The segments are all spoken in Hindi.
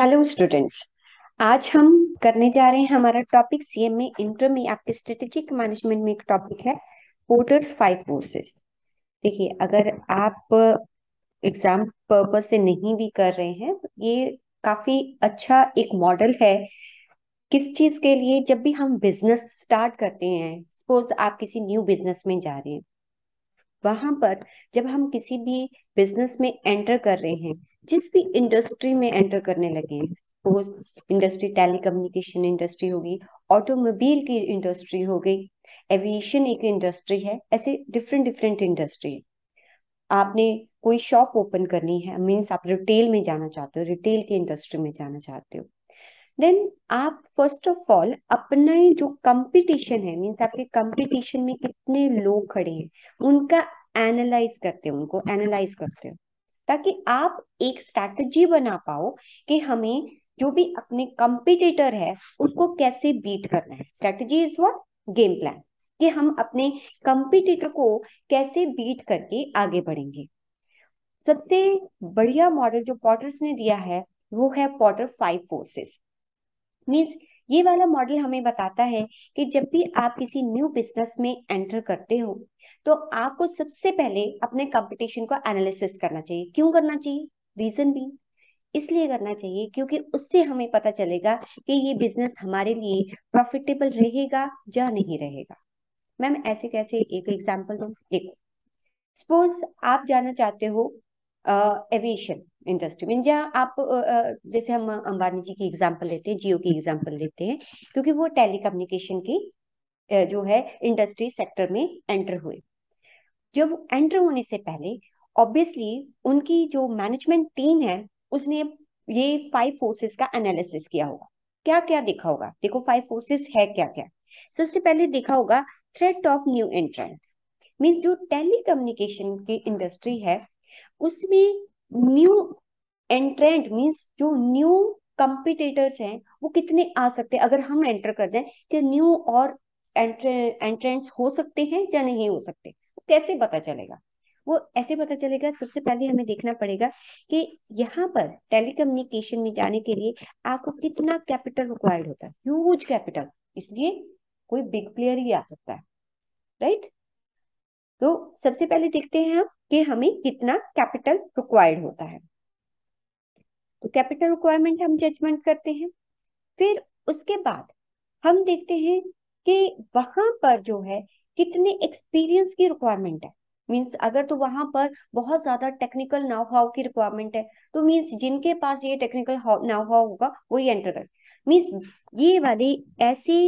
हेलो स्टूडेंट्स आज हम करने जा रहे हैं हमारा टॉपिक सीएम में इंटर में आपके स्ट्रेटेजिक मैनेजमेंट में एक टॉपिक है पोर्टर्स फाइव फोर्सेस देखिए अगर आप एग्जाम पर्पज से नहीं भी कर रहे हैं ये काफी अच्छा एक मॉडल है किस चीज के लिए जब भी हम बिजनेस स्टार्ट करते हैं सपोज आप किसी न्यू बिजनेस में जा रहे हैं वहां पर जब हम किसी भी बिजनेस में एंटर कर रहे हैं जिस भी इंडस्ट्री में एंटर करने लगे हैं इंडस्ट्री टेलीकम्युनिकेशन इंडस्ट्री होगी ऑटोमोबाइल की इंडस्ट्री हो गई एविएशन एक इंडस्ट्री है ऐसे डिफरेंट डिफरेंट इंडस्ट्री आपने कोई शॉप ओपन करनी है मीन्स आप रिटेल में जाना चाहते हो रिटेल की इंडस्ट्री में जाना चाहते हो देन आप फर्स्ट ऑफ ऑल अपना जो कंपटीशन है मीन्स आपके कंपटीशन में कितने लोग खड़े हैं उनका एनालाइज करते हो उनको एनालाइज करते हो ताकि आप एक स्ट्रैटेजी बना पाओ कि हमें जो भी अपने कंपिटिटर है उसको कैसे बीट करना है strategy is what game plan कि हम अपने कंपिटिटर को कैसे बीट करके आगे बढ़ेंगे सबसे बढ़िया मॉडल जो पॉटर्स ने दिया है वो है पॉटर फाइव फोर्सेस मीन्स ये वाला मॉडल हमें बताता है कि जब भी आप किसी न्यू बिजनेस में एंटर करते हो तो आपको सबसे पहले अपने कंपटीशन को एनालिसिस करना चाहिए क्यों करना चाहिए रीजन भी इसलिए करना चाहिए क्योंकि उससे हमें पता चलेगा कि ये बिजनेस हमारे लिए प्रॉफिटेबल रहेगा या नहीं रहेगा मैम ऐसे कैसे एक एग्जाम्पल दो देखो सपोज आप जाना चाहते हो एविएशन इंडस्ट्री में जहाँ आप uh, जैसे हम अंबानी जी की एग्जाम्पल लेते हैं जियो की एग्जाम्पल लेते हैं क्योंकि वो टेलीकम्युनिकेशन की uh, जो है इंडस्ट्री सेक्टर में एंटर हुए जब वो एंटर होने से पहले ऑब्वियसली उनकी जो मैनेजमेंट टीम है उसने ये फाइव फोर्सेस का एनालिसिस किया होगा क्या क्या देखा होगा देखो फाइव फोर्सेस है क्या क्या सबसे पहले देखा होगा threat of new entrant means जो टेलीकम्युनिकेशन की इंडस्ट्री है उसमें न्यू एंट्रेंट मीन्स जो न्यू कंपिटेटर्स हैं वो कितने आ सकते हैं अगर हम एंटर कर दें तो न्यू और एंट्रेंट्स हो सकते हैं या नहीं हो सकते कैसे पता चलेगा वो ऐसे पता चलेगा सबसे पहले हमें देखना पड़ेगा कि यहाँ पर टेलीकम्युनिकेशन में जाने के लिए आपको कितना कैपिटल रिक्वायर्ड होता है ह्यूज कैपिटल इसलिए कोई बिग प्लेयर ही आ सकता है राइट तो सबसे पहले देखते हैं हम कि हमें कितना कैपिटल रिक्वायर्ड होता है तो कैपिटल रिक्वायरमेंट हम जजमेंट करते हैं फिर उसके बाद हम देखते हैं कि वहां पर जो है कितने एक्सपीरियंस की रिक्वायरमेंट है मीन्स अगर तो वहां पर बहुत ज्यादा टेक्निकल नाव हाव की रिक्वायरमेंट है तो मीन्स जिनके पास ये टेक्निकल नाव हाव होगा वही एंटर कर मीन्स ये वाले ऐसे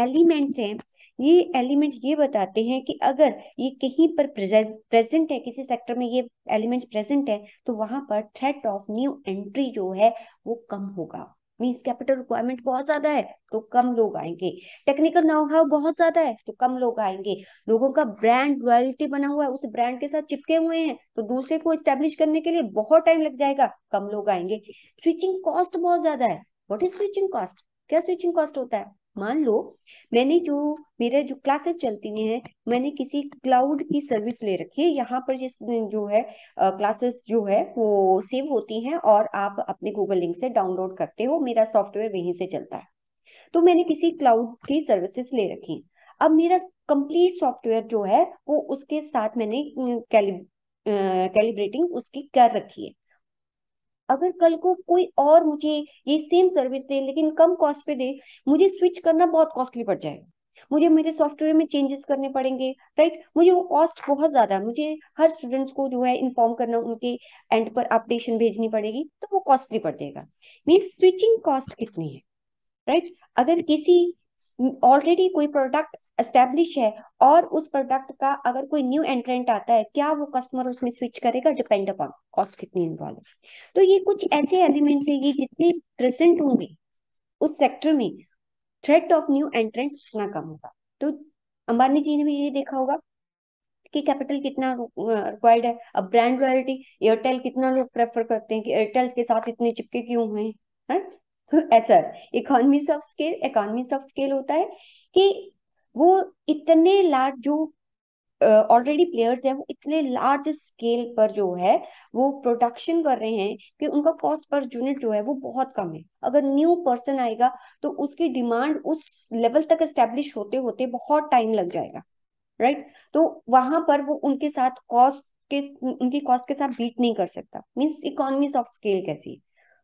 एलिमेंट्स हैं ये एलिमेंट ये बताते हैं कि अगर ये कहीं पर प्रेजेंट है किसी सेक्टर में ये एलिमेंट्स प्रेजेंट है तो वहां पर थ्रेट ऑफ न्यू एंट्री जो है वो कम होगा मीन्स कैपिटल रिक्वायरमेंट बहुत ज्यादा है तो कम लोग आएंगे टेक्निकल नाउ हाउ बहुत ज्यादा है तो कम लोग आएंगे लोगों का ब्रांड रॉयल्टी बना हुआ है उस ब्रांड के साथ चिपके हुए हैं तो दूसरे को स्टेब्लिश करने के लिए बहुत टाइम लग जाएगा कम लोग आएंगे स्विचिंग कॉस्ट बहुत ज्यादा है वॉट इज स्विचिंग कॉस्ट क्या स्विचिंग कॉस्ट होता है मान लो मैंने जो मेरे जो क्लासेस चलती हुई हैं मैंने किसी क्लाउड की सर्विस ले रखी है यहाँ पर जिस जो है क्लासेस जो है वो सेव होती हैं और आप अपने गूगल लिंक से डाउनलोड करते हो मेरा सॉफ्टवेयर वहीं से चलता है तो मैंने किसी क्लाउड की सर्विसेज ले रखी अब मेरा कंप्लीट सॉफ्टवेयर जो है वो उसके साथ मैंने कैलिब कैलिब्रेटिंग उसकी कर रखी है अगर कल को कोई और मुझे ये सेम सर्विस दे लेकिन कम कॉस्ट पे दे मुझे स्विच करना बहुत कॉस्टली पड़ जाएगा मुझे मेरे सॉफ्टवेयर में चेंजेस करने पड़ेंगे राइट मुझे वो कॉस्ट बहुत ज्यादा मुझे हर स्टूडेंट्स को जो है इन्फॉर्म करना उनके एंड पर अपडेशन भेजनी पड़ेगी तो वो कॉस्टली पड़ जाएगा मीन स्विचिंग कॉस्ट कितनी है राइट अगर किसी ऑलरेडी कोई प्रोडक्ट एस्टेब्लिश है और उस प्रोडक्ट का अगर कोई न्यू एंट्रेंट आता है क्या वो कस्टमर उसमें स्विच करेगा डिपेंड अपॉन कॉस्ट कितनी इन्वॉल्व है तो ये कुछ ऐसे एलिमेंट्स है ये जितने प्रेजेंट होंगे उस सेक्टर में थ्रेट ऑफ न्यू एंट्रेंट उतना कम होगा तो अंबानी जी ने भी ये देखा होगा कि कैपिटल कितना रिक्वायर्ड है अब ब्रांड लॉयल्टी एयरटेल कितना लोग प्रेफर करते हैं कि एयरटेल के साथ इतने चिपके क्यों हुए हैं ऐसा economies of scale economies of scale होता है कि वो इतने लार्ज जो ऑलरेडी प्लेयर्स है वो इतने लार्ज स्केल पर जो है वो प्रोडक्शन कर रहे हैं कि उनका कॉस्ट पर यूनिट जो है वो बहुत कम है अगर न्यू पर्सन आएगा तो उसकी डिमांड उस लेवल तक एस्टेब्लिश होते होते बहुत टाइम लग जाएगा राइट right? तो वहां पर वो उनके साथ कॉस्ट के उनकी कॉस्ट के साथ बीट नहीं कर सकता मीन्स इकोनॉमीज ऑफ स्केल कैसी है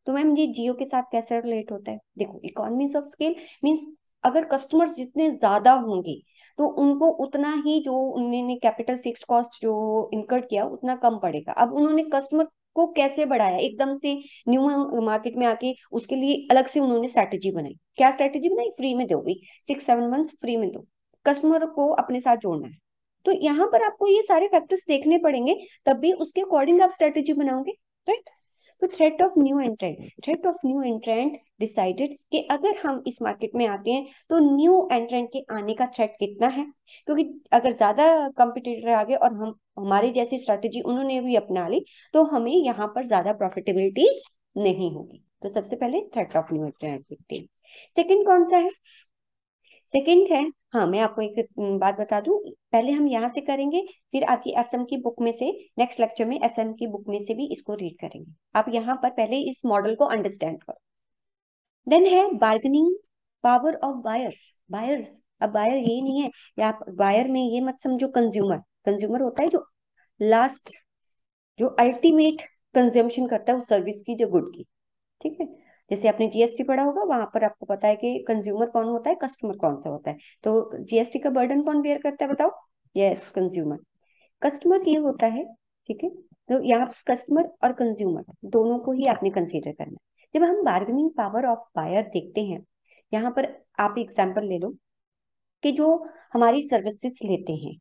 तो मैम ये जियो के साथ कैसे रिलेट होता है देखो इकोनॉमीज ऑफ स्केल मीन्स अगर कस्टमर्स जितने ज्यादा होंगे तो उनको उतना ही जो उन्होंने कैपिटल फिक्स्ड कॉस्ट जो इनकर्ड किया उतना कम पड़ेगा अब उन्होंने कस्टमर को कैसे बढ़ाया एकदम से न्यू मार्केट में आके उसके लिए अलग से उन्होंने स्ट्रैटेजी बनाई क्या स्ट्रैटेजी बनाई फ्री में दोगी सिक्स सेवन मंथ्स फ्री में दो कस्टमर को अपने साथ जोड़ना है तो यहाँ पर आपको ये सारे फैक्टर्स देखने पड़ेंगे तब भी उसके अकॉर्डिंग आप स्ट्रेटेजी बनाओगे राइट तो threat of new entrant threat of new entrant decided कि अगर हम इस मार्केट में आते हैं तो न्यू एंट्रेंट के आने का थ्रेट कितना है क्योंकि अगर ज्यादा कंपिटिटर आ गए और हम हमारी जैसी स्ट्रेटेजी उन्होंने भी अपना ली तो हमें यहाँ पर ज्यादा प्रॉफिटेबिलिटी नहीं होगी तो सबसे पहले थ्रेट ऑफ न्यू एंट्रेंट देखते हैं सेकेंड कौन सा है सेकेंड है हाँ मैं आपको एक बात बता दूं पहले हम यहाँ से करेंगे फिर आपकी एसएम की बुक में से नेक्स्ट लेक्चर में एसएम की बुक में से भी इसको रीड करेंगे आप यहाँ पर पहले इस मॉडल को अंडरस्टैंड करो देन है bargaining power of buyers buyers अब बायर ये नहीं है या आप बायर में ये मत समझो कंज्यूमर कंज्यूमर होता है जो लास्ट जो अल्टीमेट कंजम्पशन करता है उस सर्विस की जो गुड की ठीक है जैसे आपने जीएसटी पढ़ा होगा वहां पर आपको पता है कि कंज्यूमर कौन होता है कस्टमर कौन सा होता है तो जीएसटी का बर्डन कौन बेयर करता है बताओ यस कंज्यूमर कस्टमर ये होता है ठीक है तो यहाँ कस्टमर और कंज्यूमर दोनों को ही आपने कंसिडर करना जब हम बार्गेनिंग पावर ऑफ बायर देखते हैं यहाँ पर आप एग्जाम्पल ले लो कि जो हमारी सर्विसेस लेते हैं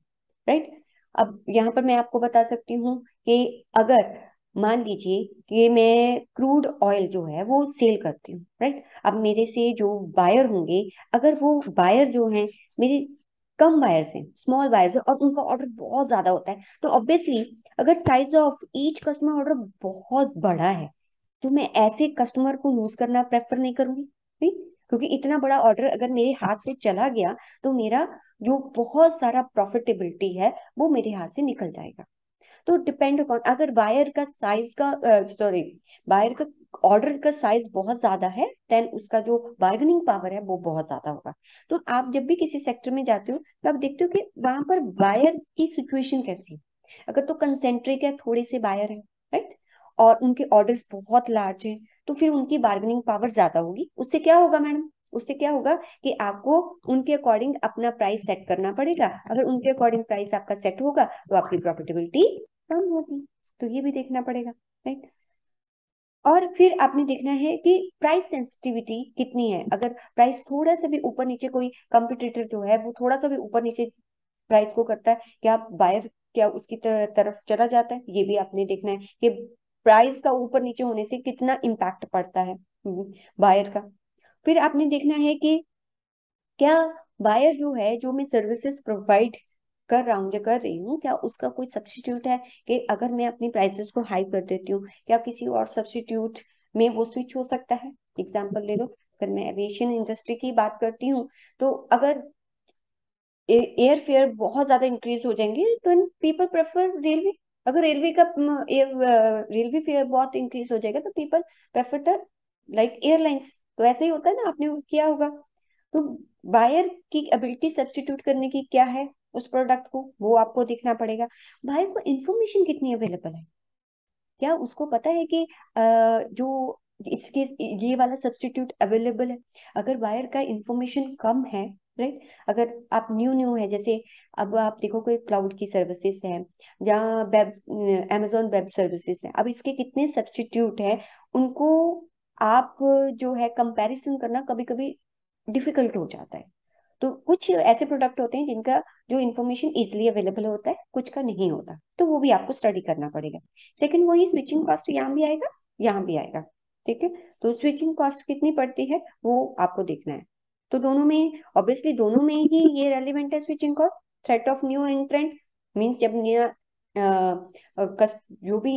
राइट अब यहाँ पर मैं आपको बता सकती हूँ कि अगर मान लीजिए कि मैं क्रूड ऑयल जो है वो सेल करती हूँ राइट अब मेरे से जो बायर होंगे अगर वो बायर जो है मेरे कम बायर्स हैं स्मॉल बायर्स हैं और उनका ऑर्डर बहुत ज्यादा होता है तो ऑब्वियसली अगर size of each customer order बहुत बड़ा है तो मैं ऐसे कस्टमर को लूज करना प्रेफर नहीं करूंगी नहीं? क्योंकि इतना बड़ा ऑर्डर अगर मेरे हाथ से चला गया तो मेरा जो बहुत सारा प्रॉफिटेबिलिटी है वो मेरे हाथ से निकल जाएगा तो डिपेंड अपॉन अगर बायर का साइज का सॉरी बायर का ऑर्डर का साइज बहुत ज्यादा है देन उसका जो बार्गेनिंग पावर है वो बहुत ज्यादा होगा तो आप जब भी किसी सेक्टर में जाते हो तो आप देखते हो कि वहां पर बायर की सिचुएशन कैसी है अगर तो कंसेंट्रेट है थोड़े से बायर है राइट और उनके ऑर्डर्स बहुत लार्ज हैं तो फिर उनकी बार्गेनिंग पावर ज्यादा होगी उससे क्या होगा मैडम उससे क्या होगा कि आपको उनके अकॉर्डिंग अपना प्राइस सेट करना पड़ेगा अगर उनके अकॉर्डिंग प्राइस आपका सेट होगा तो आपकी प्रॉफिटेबिलिटी कम होगी तो ये भी देखना पड़ेगा राइट और फिर आपने देखना है कि प्राइस सेंसिटिविटी कितनी है अगर प्राइस थोड़ा सा भी ऊपर नीचे कोई कंपिटिटर जो है वो थोड़ा सा भी ऊपर नीचे प्राइस को करता है क्या बायर क्या उसकी तरफ चला जाता है ये भी आपने देखना है कि प्राइस का ऊपर नीचे होने से कितना इम्पैक्ट पड़ता है बायर हम्म, का फिर आपने देखना है कि क्या बायर जो है जो मैं सर्विसेज प्रोवाइड कर रहा हूँ या कर रही हूँ क्या उसका कोई सब्सिट्यूट है कि अगर मैं अपनी प्राइसेस को हाई कर देती हूँ क्या किसी और सब्सटीट्यूट में वो स्विच हो सकता है एग्जाम्पल ले लो अगर मैं एविएशन इंडस्ट्री की बात करती हूँ तो अगर एयर फेयर बहुत ज्यादा इंक्रीज हो जाएंगे तो पीपल प्रेफर रेलवे अगर रेलवे का रेलवे फेयर बहुत इंक्रीज हो जाएगा तो people prefer the like airlines तो ऐसे ही होता है ना आपने किया होगा तो बायर की एबिलिटी सब्सटीट्यूट करने की क्या है उस प्रोडक्ट को वो आपको देखना पड़ेगा बायर को इन्फॉर्मेशन कितनी अवेलेबल है क्या उसको पता है कि जो इसके ये वाला सब्सटीट्यूट अवेलेबल है अगर बायर का इन्फॉर्मेशन कम है राइट अगर आप न्यू न्यू है जैसे अब आप देखो कोई क्लाउड की सर्विसेज है या वेब अमेजोन वेब सर्विसेज है अब इसके कितने सब्सटीट्यूट है उनको आप जो है कंपैरिजन करना कभी कभी डिफिकल्ट हो जाता है तो कुछ ऐसे प्रोडक्ट होते हैं जिनका जो इन्फॉर्मेशन इजिली अवेलेबल होता है कुछ का नहीं होता तो वो भी आपको स्टडी करना पड़ेगा सेकंड वही स्विचिंग कॉस्ट यहाँ भी आएगा यहाँ भी आएगा ठीक है तो स्विचिंग कॉस्ट कितनी पड़ती है वो आपको देखना है तो दोनों में ऑब्वियसली दोनों में ही ये रेलिवेंट है switching cost threat of new entrant means जब नया जो भी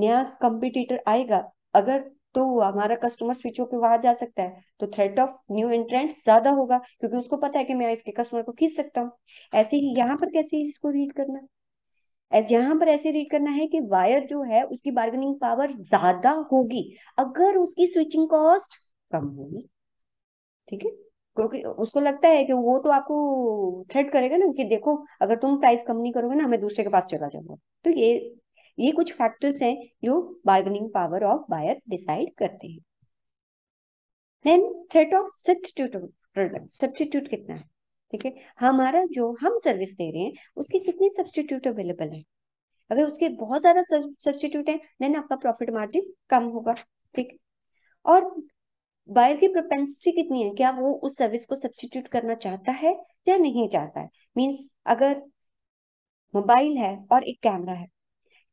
नया कंपिटिटर आएगा अगर तो हमारा कस्टमर स्विच होकर वहां जा सकता है तो थ्रेट ऑफ न्यू एंट्रेंट ज्यादा होगा क्योंकि उसको पता है कि मैं इसके कस्टमर को खींच सकता हूँ ऐसे ही यहाँ पर कैसे इसको रीड करना यहाँ पर ऐसे रीड करना है कि वायर जो है उसकी बार्गेनिंग पावर ज्यादा होगी अगर उसकी स्विचिंग कॉस्ट कम होगी ठीक है क्योंकि उसको लगता है कि वो तो आपको थ्रेट करेगा ना कि देखो अगर तुम प्राइस कम नहीं करोगे ना मैं दूसरे के पास चला जाऊंगा तो ये ये कुछ फैक्टर्स हैं जो bargaining power of buyer decide करते हैं then threat of substitute product substitute कितना है ठीक है हमारा जो हम सर्विस दे रहे हैं उसके कितने सब्सटीट्यूट अवेलेबल है अगर उसके बहुत ज्यादा सब्सटीट्यूट है देन आपका प्रॉफिट मार्जिन कम होगा ठीक और बायर की प्रोपेंसिटी कितनी है क्या वो उस सर्विस को सब्सटीट्यूट करना चाहता है या नहीं चाहता है मीन्स अगर मोबाइल है और एक कैमरा है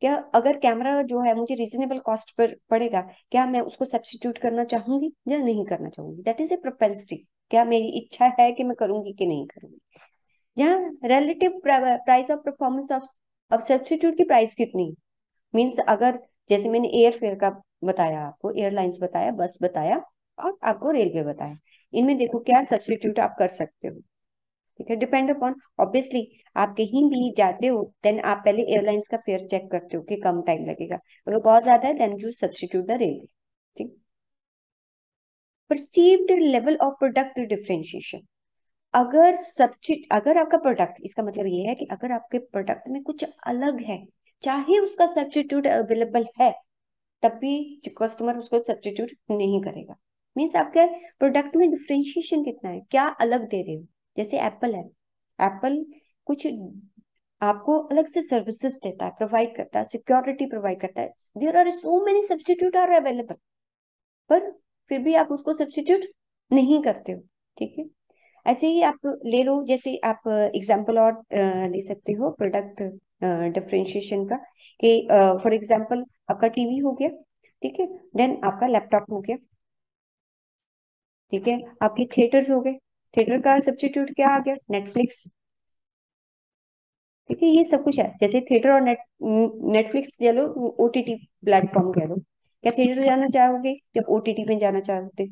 क्या अगर कैमरा जो है मुझे रीजनेबल कॉस्ट पर पड़ेगा क्या मैं उसको सब्सटीट्यूट करना चाहूंगी या नहीं करना चाहूंगी दैट इज ए प्रोपेंसिटी क्या मेरी इच्छा है कि मैं करूंगी कि नहीं करूंगी यहाँ relative price of performance of अब सब्सटीट्यूट की प्राइस कितनी मीन्स अगर जैसे मैंने एयरफेयर का बताया आपको एयरलाइंस बताया बस बताया और आपको रेलवे बताया इनमें देखो क्या सब्सटीट्यूट आप कर सकते हो ठीक है डिपेंड अपॉन ऑब्वियसली आप कहीं भी जाते हो देन आप पहले एयरलाइंस का फेयर चेक करते हो कि कम टाइम लगेगा अगर बहुत ज्यादा है then you substitute the railway ठीक perceived level of product differentiation अगर सब्सिट अगर आपका प्रोडक्ट इसका मतलब ये है कि अगर आपके प्रोडक्ट में कुछ अलग है चाहे उसका सब्सटीट्यूट अवेलेबल है तब भी कस्टमर उसको सब्सिट्यूट नहीं करेगा मीन्स आपके प्रोडक्ट में डिफ्रेंशिएशन कितना है क्या अलग दे रहे हो जैसे एप्पल है एप्पल कुछ आपको अलग से सर्विसेज देता है प्रोवाइड करता है सिक्योरिटी प्रोवाइड करता है there are so many substitute are available पर फिर भी आप उसको सब्सिट्यूट नहीं करते हो ठीक है ऐसे ही आप ले लो जैसे आप एग्जाम्पल और ले सकते हो प्रोडक्ट डिफ्रेंशिएशन का कि फॉर एग्जाम्पल आपका टीवी हो गया ठीक है देन आपका लैपटॉप हो गया ठीक है आपके थिएटर्स हो गए थिएटर का सब्सटीट्यूट क्या आ गया नेटफ्लिक्स ठीक है ये सब कुछ है जैसे थिएटर और नेट नेटफ्लिक्स कह लो ओटीटी प्लेटफॉर्म कह लो क्या थिएटर जाना चाहोगे जब ओटीटी में जाना चाहते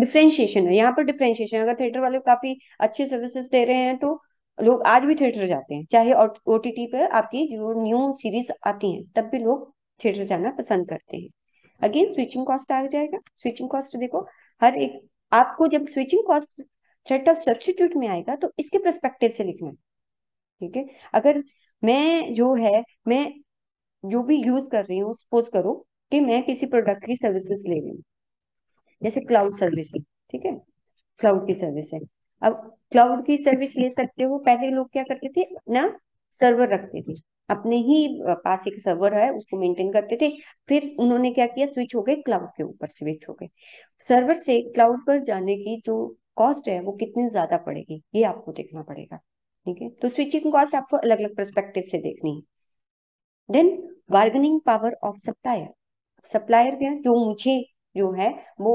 डिफ्रेंशिएशन है यहाँ पर डिफ्रेंशिएशन अगर थिएटर वाले काफी अच्छे सर्विसेज दे रहे हैं तो लोग आज भी थिएटर जाते हैं चाहे ओटीटी पर आपकी जो न्यू सीरीज आती है तब भी लोग थिएटर जाना पसंद करते हैं अगेन स्विचिंग कॉस्ट आ जाएगा स्विचिंग कॉस्ट देखो हर एक आपको जब switching cost threat of substitute में आएगा तो इसके परस्पेक्टिव से लिखना है ठीक है अगर मैं जो है मैं जो भी यूज कर रही हूँ सपोज करो कि मैं किसी प्रोडक्ट की सर्विसेज ले रही हूँ जैसे क्लाउड सर्विस ठीक है क्लाउड की सर्विस है अब क्लाउड की सर्विस ले सकते हो पहले लोग क्या करते थे ना सर्वर रखते थे अपने ही पास एक सर्वर है उसको मेंटेन करते थे फिर उन्होंने क्या किया स्विच हो गए क्लाउड के ऊपर स्विच हो गए सर्वर से क्लाउड पर जाने की जो कॉस्ट है वो कितनी ज्यादा पड़ेगी ये आपको देखना पड़ेगा ठीक है तो स्विचिंग कॉस्ट आपको अलग अलग परस्पेक्टिव से देखनी है then bargaining power of supplier supplier क्या जो मुझे जो है वो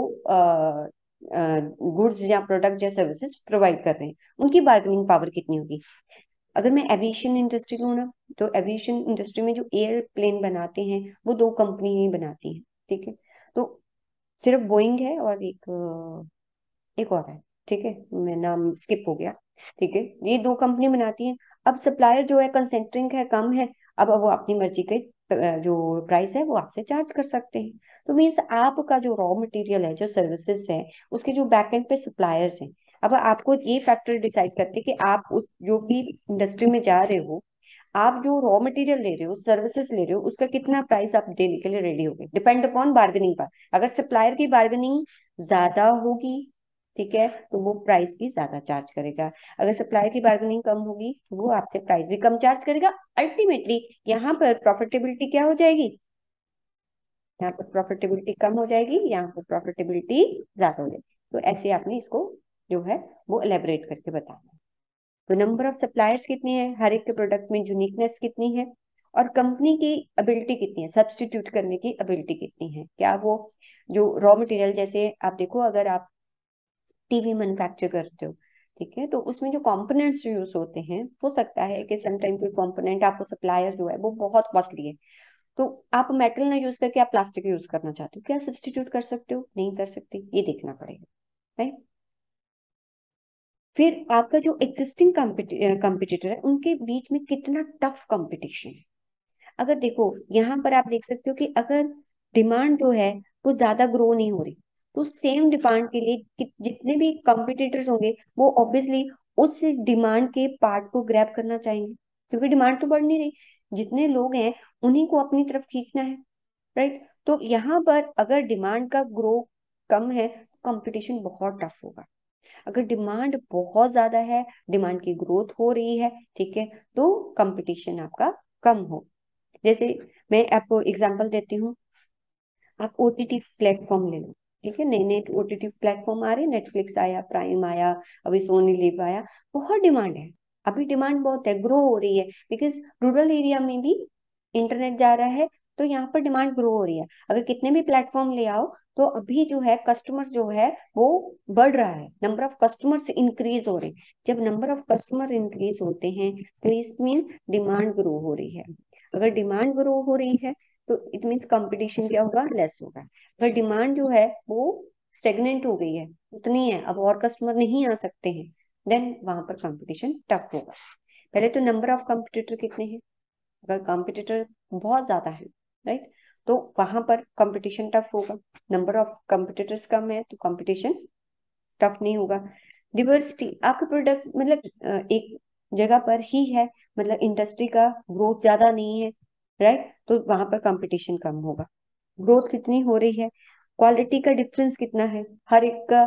गुड्स या प्रोडक्ट या सर्विसेज प्रोवाइड कर रहे हैं उनकी बार्गेनिंग पावर कितनी होगी अगर मैं एविएशन इंडस्ट्री लू ना तो एविएशन इंडस्ट्री में जो एयरप्लेन बनाते हैं वो दो कंपनी ही बनाती है ठीक है तो सिर्फ बोइंग है और एक एक और है ठीक है नाम स्किप हो गया ठीक है ये दो कंपनी बनाती है अब सप्लायर जो है कंसेंट्रिंग है कम है अब वो अपनी मर्जी के जो प्राइस है वो आपसे चार्ज कर सकते हैं तो मीन्स आपका जो रॉ मटेरियल है जो सर्विसेज है उसके जो बैकएंड पे सप्लायर्स हैं अब आपको ये फैक्टर डिसाइड करते हैं कि आप उस जो भी इंडस्ट्री में जा रहे हो आप जो रॉ मटेरियल ले रहे हो सर्विसेज ले रहे हो उसका कितना प्राइस आप देने के लिए रेडी हो गए डिपेंड अपॉन बार्गेनिंग पर अगर सप्लायर की बार्गेनिंग ज्यादा होगी ठीक है तो वो प्राइस भी ज्यादा चार्ज करेगा अगर सप्लायर की बार्गेनिंग कम होगी वो आपसे प्राइस भी कम चार्ज करेगा अल्टीमेटली यहाँ पर प्रॉफिटेबिलिटी क्या हो जाएगी यहाँ पर प्रॉफिटेबिलिटी कम हो जाएगी यहाँ पर प्रॉफिटेबिलिटी ज्यादा हो जाएगी तो ऐसे आपने इसको जो है वो एलेबरेट करके बताना तो नंबर ऑफ सप्लायर्स कितने हैं हर एक के प्रोडक्ट में यूनिकनेस कितनी है और कंपनी की एबिलिटी कितनी है सब्सटीट्यूट करने की एबिलिटी कितनी है क्या वो जो रॉ मटेरियल जैसे आप देखो अगर आप टीवी मैन्युफैक्चर करते हो ठीक है तो उसमें जो कंपोनेंट्स यूज होते हैं हो सकता है कि समटाइम कोई कंपोनेंट आपको सप्लायर जो है वो बहुत कॉस्टली है तो आप मेटल ना यूज करके आप प्लास्टिक यूज करना चाहते हो क्या सब्सटीट्यूट कर सकते हो नहीं कर सकते ये देखना पड़ेगा राइट फिर आपका जो एग्जिस्टिंग कॉम्पिटिटर है उनके बीच में कितना टफ कंपटीशन है अगर देखो यहाँ पर आप देख सकते हो कि अगर डिमांड जो है वो ज्यादा ग्रो नहीं हो रही तो सेम डिमांड के लिए जितने भी कॉम्पिटिटर्स होंगे वो ऑब्वियसली उस डिमांड के पार्ट को ग्रैप करना चाहेंगे क्योंकि डिमांड तो बढ़ नहीं रही जितने लोग हैं उन्हीं को अपनी तरफ खींचना है राइट तो यहाँ पर अगर डिमांड का ग्रो कम है कॉम्पिटिशन तो बहुत टफ होगा अगर डिमांड बहुत ज्यादा है डिमांड की ग्रोथ हो रही है ठीक है तो कंपटीशन आपका कम हो जैसे मैं आपको एग्जांपल देती हूँ आप ओटीटी प्लेटफॉर्म ले लो ठीक है नए नए ओ टी प्लेटफॉर्म आ रहे नेटफ्लिक्स आया प्राइम आया अभी सोनी लिव आया बहुत डिमांड है अभी डिमांड बहुत है ग्रो हो रही है बिकॉज रूरल एरिया में भी इंटरनेट जा रहा है तो यहाँ पर डिमांड ग्रो हो रही है अगर कितने भी प्लेटफॉर्म ले आओ तो अभी जो है कस्टमर जो है वो बढ़ रहा है नंबर ऑफ कस्टमर्स इंक्रीज हो रहे हैं जब नंबर ऑफ कस्टमर इंक्रीज होते हैं तो इसमें डिमांड ग्रो हो रही है अगर डिमांड ग्रो हो रही है तो इट मीन्स कंपटीशन क्या होगा लेस होगा पर तो डिमांड जो है वो स्टेगनेंट हो गई है उतनी है अब और कस्टमर नहीं आ सकते हैं देन वहां पर कंपटीशन टफ होगा पहले तो नंबर ऑफ कंपटीटर कितने हैं अगर कंपटीटर बहुत ज्यादा है राइट तो वहां पर कंपटीशन टफ होगा नंबर ऑफ कंपटीटर्स कम है तो कंपटीशन टफ नहीं होगा डिवर्सिटी आपका प्रोडक्ट मतलब एक जगह पर ही है मतलब इंडस्ट्री का ग्रोथ ज्यादा नहीं है राइट तो वहां पर कंपटीशन कम होगा ग्रोथ कितनी हो रही है क्वालिटी का डिफरेंस कितना है हर एक का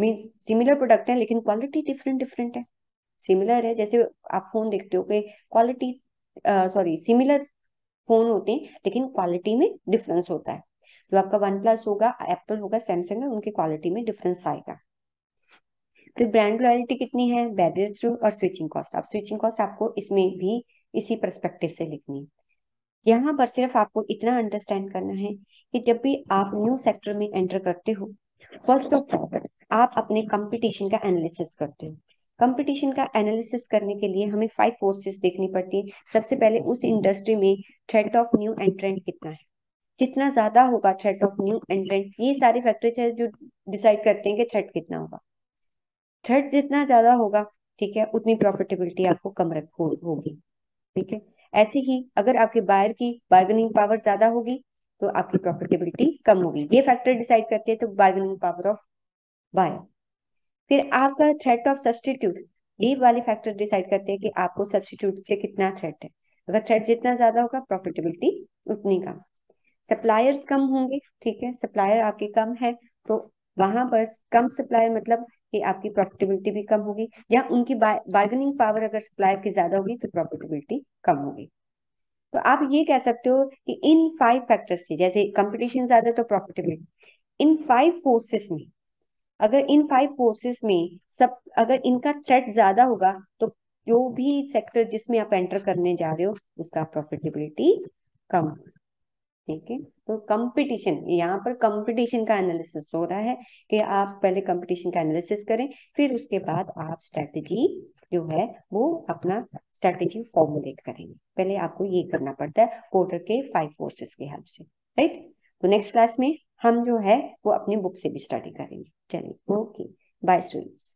मीन्स सिमिलर प्रोडक्ट है लेकिन क्वालिटी डिफरेंट डिफरेंट है सिमिलर है जैसे आप फोन देखते हो कि क्वालिटी सॉरी सिमिलर फोन होते हैं लेकिन क्वालिटी में डिफरेंस होता है जो तो आपका वन प्लस होगा एप्पल होगा सैमसंग है उनकी क्वालिटी में डिफरेंस आएगा फिर ब्रांड लॉयल्टी कितनी है बैरियर और स्विचिंग कॉस्ट आप स्विचिंग कॉस्ट आपको इसमें भी इसी परस्पेक्टिव से लिखनी है यहाँ पर सिर्फ आपको इतना अंडरस्टैंड करना है कि जब भी आप न्यू सेक्टर में एंटर करते हो फर्स्ट ऑफ ऑल आप अपने कंपटीशन का एनालिसिस करते हो कंपटीशन का एनालिसिस करने के लिए हमें फाइव फोर्सेस देखनी पड़ती है सबसे पहले उस इंडस्ट्री में थ्रेट ऑफ न्यू एंट्रेंट कितना है जितना ज्यादा होगा थ्रेट ऑफ न्यू एंट्रेंट ये सारे फैक्टर्स है जो डिसाइड करते हैं कि थ्रेट कितना होगा थ्रेट जितना ज्यादा होगा ठीक है उतनी प्रॉफिटेबिलिटी आपको कम रख होगी ठीक है ऐसे ही अगर आपके बायर की बार्गेनिंग पावर ज्यादा होगी तो आपकी प्रॉफिटेबिलिटी कम होगी ये फैक्टर डिसाइड करते हैं तो बार्गेनिंग पावर ऑफ बायर फिर आपका थ्रेट ऑफ सब्सटीट्यूट ये वाले फैक्टर डिसाइड करते हैं कि आपको सब्सटीट्यूट से कितना थ्रेट है अगर थ्रेट जितना ज्यादा होगा प्रॉफिटेबिलिटी उतनी कम सप्लायर्स कम होंगे ठीक है सप्लायर आपके कम है तो वहां पर कम सप्लायर मतलब कि आपकी प्रॉफिटेबिलिटी भी कम होगी या उनकी बार्गेनिंग पावर अगर सप्लायर की ज्यादा होगी तो प्रॉफिटेबिलिटी कम होगी तो आप ये कह सकते हो कि इन फाइव फैक्टर्स से जैसे कंपटीशन ज्यादा तो प्रॉफिटेबिलिटी इन फाइव फोर्सेस में अगर इन फाइव फोर्सेस में सब अगर इनका थ्रेट ज्यादा होगा तो जो भी सेक्टर जिसमें आप एंटर करने जा रहे हो उसका प्रॉफिटेबिलिटी कम होगा ठीक है तो कंपटीशन यहाँ पर कंपटीशन का एनालिसिस हो रहा है कि आप पहले कंपटीशन का एनालिसिस करें फिर उसके बाद आप स्ट्रेटजी जो है वो अपना स्ट्रेटजी फॉर्मुलेट करेंगे पहले आपको ये करना पड़ता है कोटर के फाइव फोर्सेस के हेल्प से राइट तो नेक्स्ट क्लास में हम जो है वो अपने बुक से भी स्टडी करेंगे चलिए ओके बाय स्टूडेंट्स